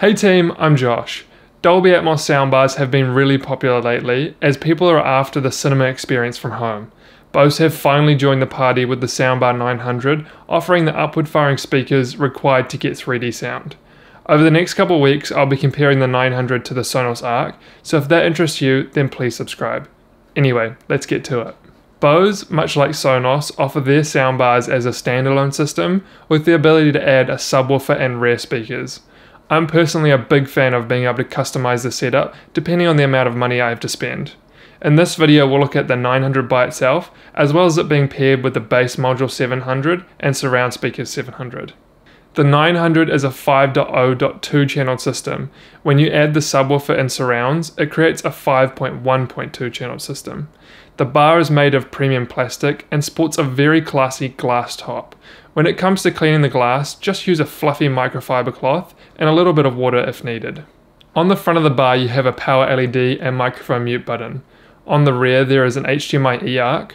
Hey team, I'm Josh. Dolby Atmos soundbars have been really popular lately as people are after the cinema experience from home. Bose have finally joined the party with the Soundbar 900, offering the upward firing speakers required to get 3D sound. Over the next couple weeks, I'll be comparing the 900 to the Sonos Arc, so if that interests you, then please subscribe. Anyway, let's get to it. Bose, much like Sonos, offer their soundbars as a standalone system with the ability to add a subwoofer and rear speakers. I'm personally a big fan of being able to customize the setup depending on the amount of money I have to spend. In this video we'll look at the 900 by itself, as well as it being paired with the base module 700 and surround speakers 700. The 900 is a 5.0.2 channel system. When you add the subwoofer and surrounds, it creates a 5.1.2 channel system. The bar is made of premium plastic and sports a very classy glass top. When it comes to cleaning the glass, just use a fluffy microfiber cloth and a little bit of water if needed. On the front of the bar you have a power LED and microphone mute button. On the rear there is an HDMI eARC,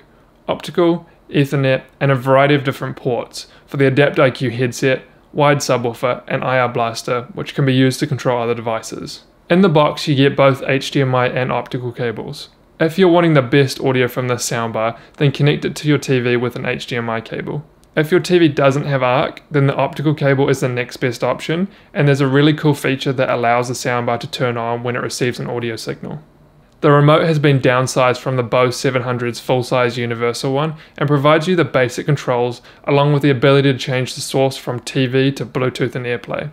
optical, ethernet and a variety of different ports for the AdaptIQ headset, wide subwoofer and IR blaster which can be used to control other devices. In the box you get both HDMI and optical cables. If you're wanting the best audio from this soundbar, then connect it to your TV with an HDMI cable. If your TV doesn't have ARC, then the optical cable is the next best option, and there's a really cool feature that allows the soundbar to turn on when it receives an audio signal. The remote has been downsized from the Bose 700's full-size universal one and provides you the basic controls along with the ability to change the source from TV to Bluetooth and AirPlay.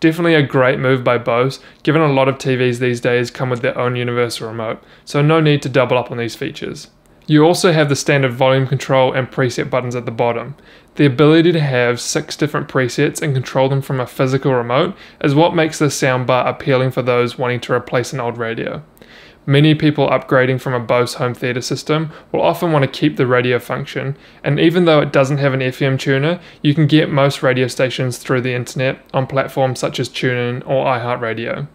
Definitely a great move by Bose, given a lot of TVs these days come with their own universal remote, so no need to double up on these features. You also have the standard volume control and preset buttons at the bottom. The ability to have six different presets and control them from a physical remote is what makes this soundbar appealing for those wanting to replace an old radio. Many people upgrading from a Bose home theatre system will often want to keep the radio function, and even though it doesn't have an FM tuner, you can get most radio stations through the internet on platforms such as TuneIn or iHeartRadio.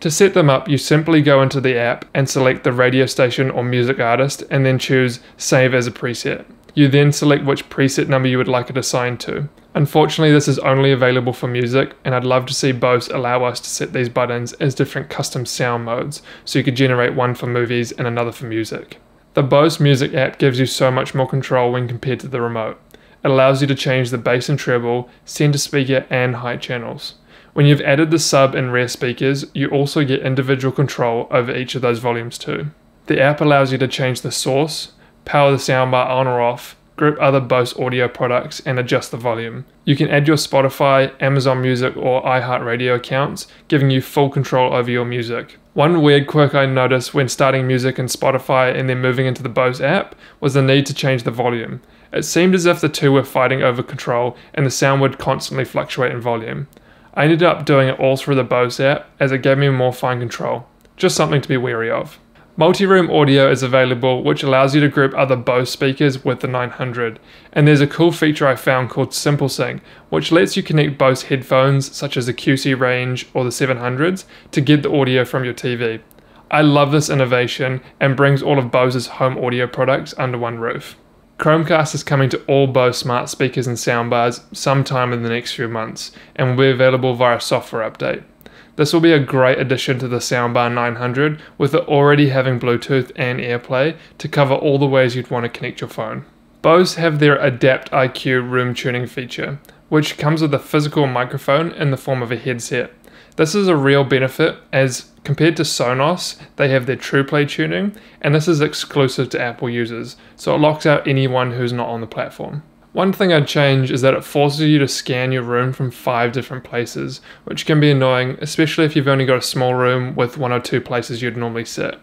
To set them up, you simply go into the app and select the radio station or music artist and then choose Save as a preset. You then select which preset number you would like it assigned to. Unfortunately, this is only available for music, and I'd love to see Bose allow us to set these buttons as different custom sound modes, so you could generate one for movies and another for music. The Bose Music app gives you so much more control when compared to the remote. It allows you to change the bass and treble, center speaker, and height channels. When you've added the sub and rear speakers, you also get individual control over each of those volumes too. The app allows you to change the source, power the soundbar on or off, group other Bose audio products, and adjust the volume. You can add your Spotify, Amazon Music, or iHeartRadio accounts, giving you full control over your music. One weird quirk I noticed when starting music in Spotify and then moving into the Bose app was the need to change the volume. It seemed as if the two were fighting over control and the sound would constantly fluctuate in volume. I ended up doing it all through the Bose app as it gave me more fine control. Just something to be wary of. Multi-room audio is available, which allows you to group other Bose speakers with the 900. And there's a cool feature I found called Simple Sync, which lets you connect Bose headphones, such as the QC range or the 700s, to get the audio from your TV. I love this innovation and brings all of Bose's home audio products under one roof. Chromecast is coming to all Bose smart speakers and soundbars sometime in the next few months, and will be available via a software update. This will be a great addition to the Soundbar 900 with it already having Bluetooth and AirPlay to cover all the ways you'd want to connect your phone. Bose have their Adapt IQ room tuning feature, which comes with a physical microphone in the form of a headset. This is a real benefit as compared to Sonos, they have their TruePlay tuning, and this is exclusive to Apple users, so it locks out anyone who's not on the platform. One thing I'd change is that it forces you to scan your room from five different places, which can be annoying, especially if you've only got a small room with one or two places you'd normally sit.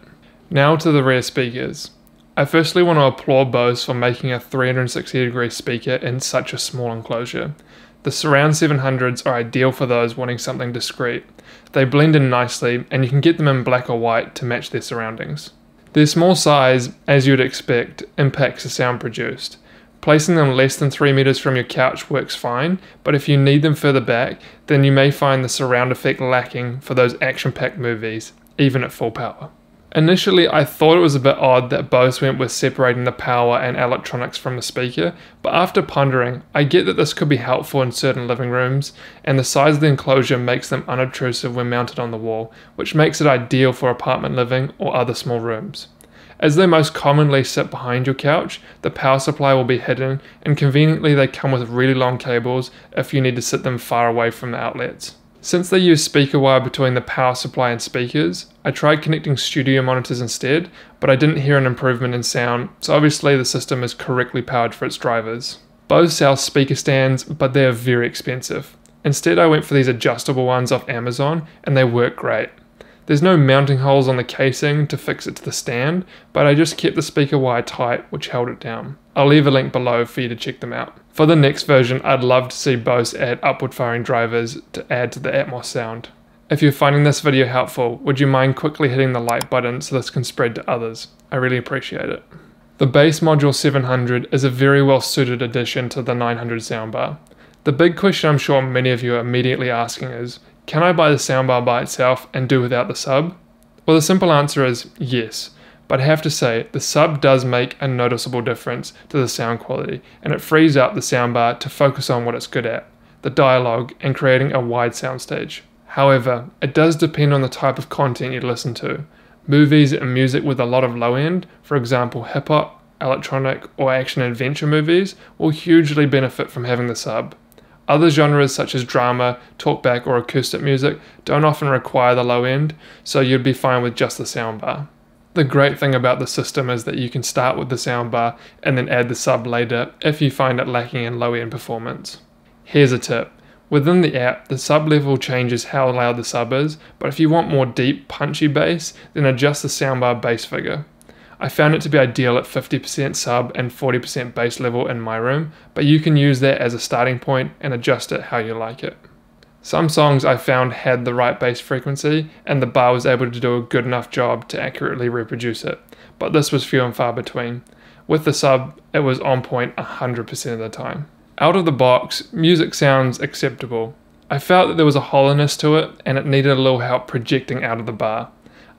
Now to the rear speakers. I firstly want to applaud Bose for making a 360 degree speaker in such a small enclosure. The Surround 700s are ideal for those wanting something discreet. They blend in nicely, and you can get them in black or white to match their surroundings. Their small size, as you'd expect, impacts the sound produced. Placing them less than 3 meters from your couch works fine, but if you need them further back, then you may find the surround effect lacking for those action packed movies, even at full power. Initially, I thought it was a bit odd that Bose went with separating the power and electronics from the speaker, but after pondering, I get that this could be helpful in certain living rooms, and the size of the enclosure makes them unobtrusive when mounted on the wall, which makes it ideal for apartment living or other small rooms. As they most commonly sit behind your couch, the power supply will be hidden, and conveniently they come with really long cables if you need to sit them far away from the outlets. Since they use speaker wire between the power supply and speakers, I tried connecting studio monitors instead, but I didn't hear an improvement in sound, so obviously the system is correctly powered for its drivers. Both sell speaker stands, but they are very expensive. Instead, I went for these adjustable ones off Amazon, and they work great. There's no mounting holes on the casing to fix it to the stand, but I just kept the speaker wire tight which held it down. I'll leave a link below for you to check them out. For the next version, I'd love to see Bose add upward firing drivers to add to the Atmos sound. If you're finding this video helpful, would you mind quickly hitting the like button so this can spread to others? I really appreciate it. The Bass Module 700 is a very well suited addition to the 900 soundbar. The big question I'm sure many of you are immediately asking is, can I buy the soundbar by itself and do without the sub? Well, the simple answer is yes, but I have to say, the sub does make a noticeable difference to the sound quality, and it frees up the soundbar to focus on what it's good at the dialogue and creating a wide soundstage. However, it does depend on the type of content you listen to. Movies and music with a lot of low end, for example hip hop, electronic, or action adventure movies, will hugely benefit from having the sub. Other genres such as drama, talkback, or acoustic music don't often require the low end, so you'd be fine with just the soundbar. The great thing about the system is that you can start with the soundbar and then add the sub later if you find it lacking in low end performance. Here's a tip. Within the app, the sub level changes how loud the sub is, but if you want more deep, punchy bass, then adjust the soundbar bass figure. I found it to be ideal at 50% sub and 40% base level in my room, but you can use that as a starting point and adjust it how you like it. Some songs I found had the right bass frequency, and the bar was able to do a good enough job to accurately reproduce it, but this was few and far between. With the sub, it was on point 100% of the time. Out of the box, music sounds acceptable. I felt that there was a hollowness to it, and it needed a little help projecting out of the bar.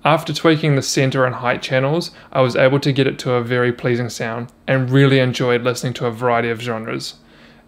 After tweaking the center and height channels, I was able to get it to a very pleasing sound and really enjoyed listening to a variety of genres.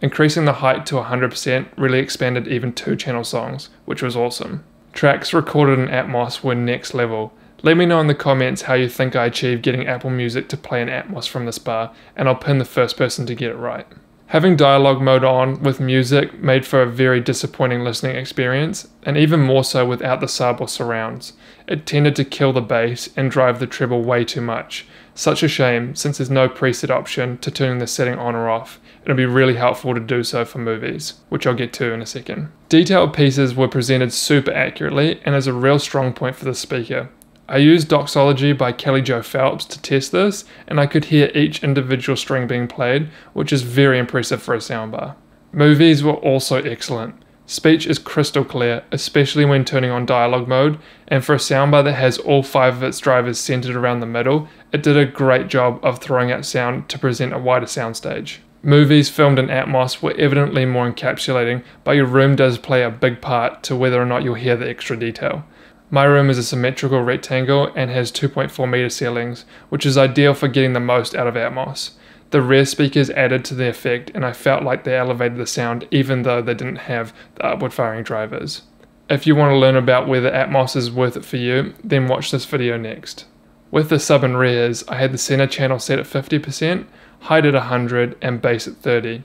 Increasing the height to 100% really expanded even two channel songs, which was awesome. Tracks recorded in Atmos were next level. Let me know in the comments how you think I achieved getting Apple Music to play in Atmos from this bar, and I'll pin the first person to get it right. Having dialogue mode on with music made for a very disappointing listening experience, and even more so without the sub or surrounds. It tended to kill the bass and drive the treble way too much. Such a shame, since there's no preset option to turning the setting on or off. It'll be really helpful to do so for movies, which I'll get to in a second. Detailed pieces were presented super accurately and is a real strong point for the speaker. I used Doxology by Kelly Joe Phelps to test this, and I could hear each individual string being played, which is very impressive for a soundbar. Movies were also excellent. Speech is crystal clear, especially when turning on dialogue mode, and for a soundbar that has all five of its drivers centered around the middle, it did a great job of throwing out sound to present a wider soundstage. Movies filmed in Atmos were evidently more encapsulating, but your room does play a big part to whether or not you'll hear the extra detail. My room is a symmetrical rectangle and has 2.4 meter ceilings, which is ideal for getting the most out of Atmos. The rear speakers added to the effect, and I felt like they elevated the sound even though they didn't have the upward firing drivers. If you want to learn about whether Atmos is worth it for you, then watch this video next. With the sub and rears, I had the center channel set at 50%, height at 100, and bass at 30.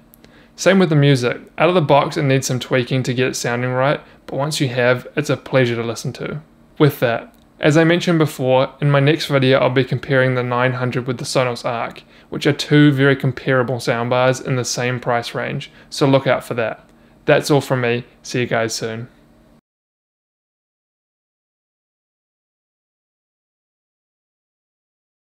Same with the music. Out of the box, it needs some tweaking to get it sounding right, but once you have, it's a pleasure to listen to with that. As I mentioned before, in my next video I'll be comparing the 900 with the Sonos Arc, which are two very comparable soundbars in the same price range, so look out for that. That's all from me, see you guys soon.